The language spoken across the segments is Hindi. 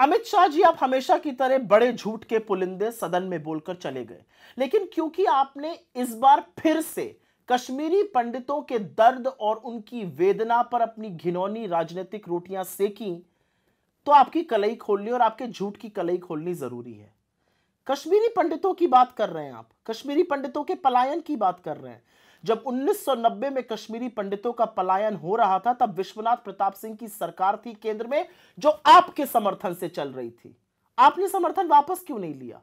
अमित शाह जी आप हमेशा की तरह बड़े झूठ के पुलिंदे सदन में बोलकर चले गए लेकिन क्योंकि आपने इस बार फिर से कश्मीरी पंडितों के दर्द और उनकी वेदना पर अपनी घिनौनी राजनीतिक रोटियां सेकी तो आपकी कलई खोलनी और आपके झूठ की कलई खोलनी जरूरी है कश्मीरी पंडितों की बात कर रहे हैं आप कश्मीरी पंडितों के पलायन की बात कर रहे हैं जब 1990 में कश्मीरी पंडितों का पलायन हो रहा था तब विश्वनाथ प्रताप सिंह की सरकार थी केंद्र में जो आपके समर्थन से चल रही थी आपने समर्थन वापस क्यों नहीं लिया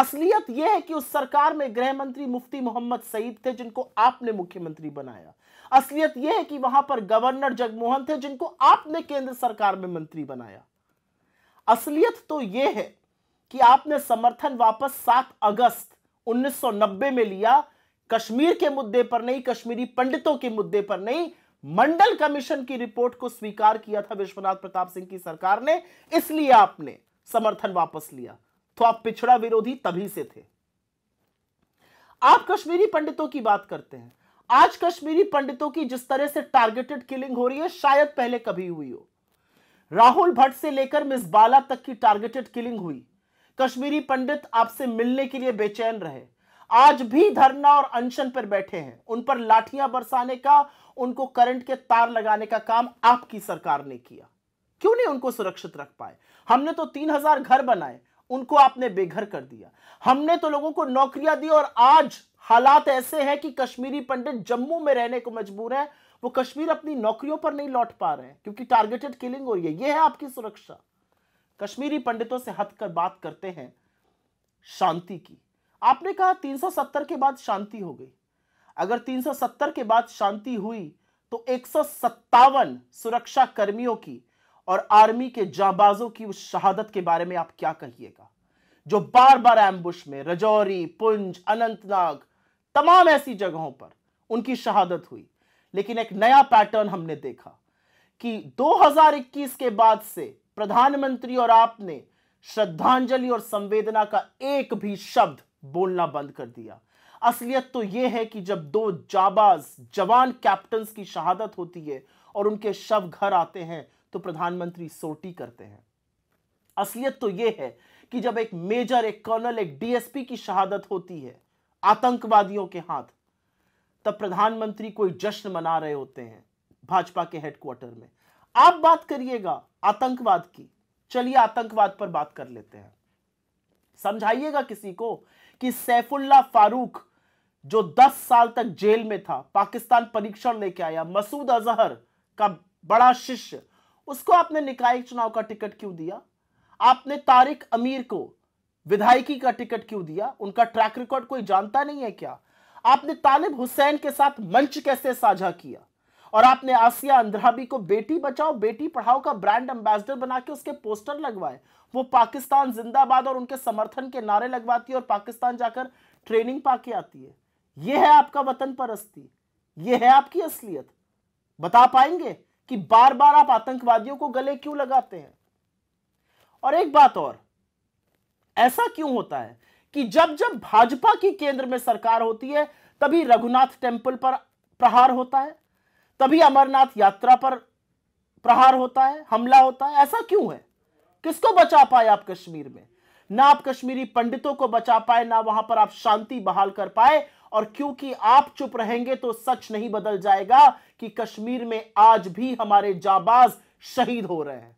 असलियत यह है कि उस सरकार में गृह मंत्री मुफ्ती मोहम्मद सईद थे जिनको आपने मुख्यमंत्री बनाया असलियत यह है कि वहां पर गवर्नर जगमोहन थे जिनको आपने केंद्र सरकार में मंत्री बनाया असलियत तो यह है कि आपने समर्थन वापस 7 अगस्त 1990 में लिया कश्मीर के मुद्दे पर नहीं कश्मीरी पंडितों के मुद्दे पर नहीं मंडल कमीशन की रिपोर्ट को स्वीकार किया था विश्वनाथ प्रताप सिंह की सरकार ने इसलिए आपने समर्थन वापस लिया तो आप पिछड़ा विरोधी तभी से थे आप कश्मीरी पंडितों की बात करते हैं आज कश्मीरी पंडितों की जिस तरह से टारगेटेड किलिंग हो रही है शायद पहले कभी हुई हो राहुल भट्ट से लेकर मिस बाला तक की टारगेटेड किलिंग हुई कश्मीरी पंडित आपसे मिलने के लिए बेचैन रहे आज भी धरना और अनशन पर बैठे हैं उन पर लाठियां बरसाने का उनको करंट के तार लगाने का काम आपकी सरकार ने किया क्यों नहीं उनको सुरक्षित रख पाए हमने तो तीन हजार घर बनाए उनको आपने बेघर कर दिया हमने तो लोगों को नौकरियां दी और आज हालात ऐसे हैं कि कश्मीरी पंडित जम्मू में रहने को मजबूर हैं वो कश्मीर अपनी नौकरियों पर नहीं लौट पा रहे हैं क्योंकि टारगेटेड किलिंग हो रही है ये है आपकी सुरक्षा कश्मीरी पंडितों से हथ कर बात करते हैं शांति की आपने कहा 370 के बाद शांति हो गई अगर 370 के बाद शांति हुई तो एक सुरक्षा कर्मियों की और आर्मी के जाबाजों की उस शहादत के बारे में आप क्या कहिएगा जो बार बार एम्बुश में रजौरी पुंज अनंतनाग तमाम ऐसी जगहों पर उनकी शहादत हुई लेकिन एक नया पैटर्न हमने देखा कि 2021 के बाद से प्रधानमंत्री और आपने श्रद्धांजलि और संवेदना का एक भी शब्द बोलना बंद कर दिया असलियत तो यह है कि जब दो जाबाज जवान कैप्टन की शहादत होती है और उनके शव घर आते हैं तो प्रधानमंत्री सोटी करते हैं असलियत तो यह है कि जब एक मेजर एक कर्नल एक डीएसपी की शहादत होती है आतंकवादियों के हाथ तब प्रधानमंत्री कोई जश्न मना रहे होते हैं भाजपा के हेडक्वार्टर में आप बात करिएगा आतंकवाद की चलिए आतंकवाद पर बात कर लेते हैं समझाइएगा किसी को कि सैफुल्ला फारूक जो 10 साल तक जेल में था पाकिस्तान परीक्षण लेके आया मसूद अजहर का बड़ा शिष्य उसको आपने निकाय चुनाव का टिकट क्यों दिया आपने तारिक अमीर को विधायकी का टिकट क्यों दिया उनका ट्रैक रिकॉर्ड कोई जानता नहीं है क्या आपने तालिब हुसैन के साथ मंच कैसे साझा किया और आपने आसिया अंद्राबी को बेटी बचाओ बेटी पढ़ाओ का ब्रांड एम्बेसडर बना के उसके पोस्टर लगवाए वो पाकिस्तान जिंदाबाद और उनके समर्थन के नारे लगवाती है और पाकिस्तान जाकर ट्रेनिंग पाके आती है यह है आपका वतन परस्ती यह है आपकी असलियत बता पाएंगे कि बार बार आप आतंकवादियों को गले क्यों लगाते हैं और एक बात और ऐसा क्यों होता है कि जब जब भाजपा की केंद्र में सरकार होती है तभी रघुनाथ टेम्पल पर प्रहार होता है तभी अमरनाथ यात्रा पर प्रहार होता है हमला होता है ऐसा क्यों है किसको बचा पाए आप कश्मीर में ना आप कश्मीरी पंडितों को बचा पाए ना वहां पर आप शांति बहाल कर पाए और क्योंकि आप चुप रहेंगे तो सच नहीं बदल जाएगा कि कश्मीर में आज भी हमारे जाबाज शहीद हो रहे हैं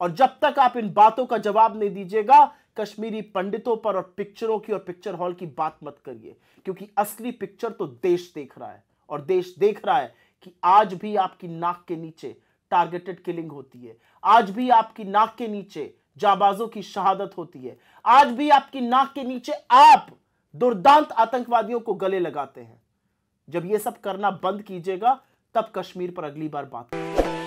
और जब तक आप इन बातों का जवाब नहीं दीजिएगा कश्मीरी पंडितों पर और पिक्चरों की और पिक्चर हॉल की बात मत करिए क्योंकि असली पिक्चर तो देश देख रहा है और देश देख रहा है कि आज भी आपकी नाक के नीचे टारगेटेड किलिंग होती है आज भी आपकी नाक के नीचे जाबाजों की शहादत होती है आज भी आपकी नाक के नीचे आप दुर्दांत आतंकवादियों को गले लगाते हैं जब यह सब करना बंद कीजिएगा तब कश्मीर पर अगली बार बात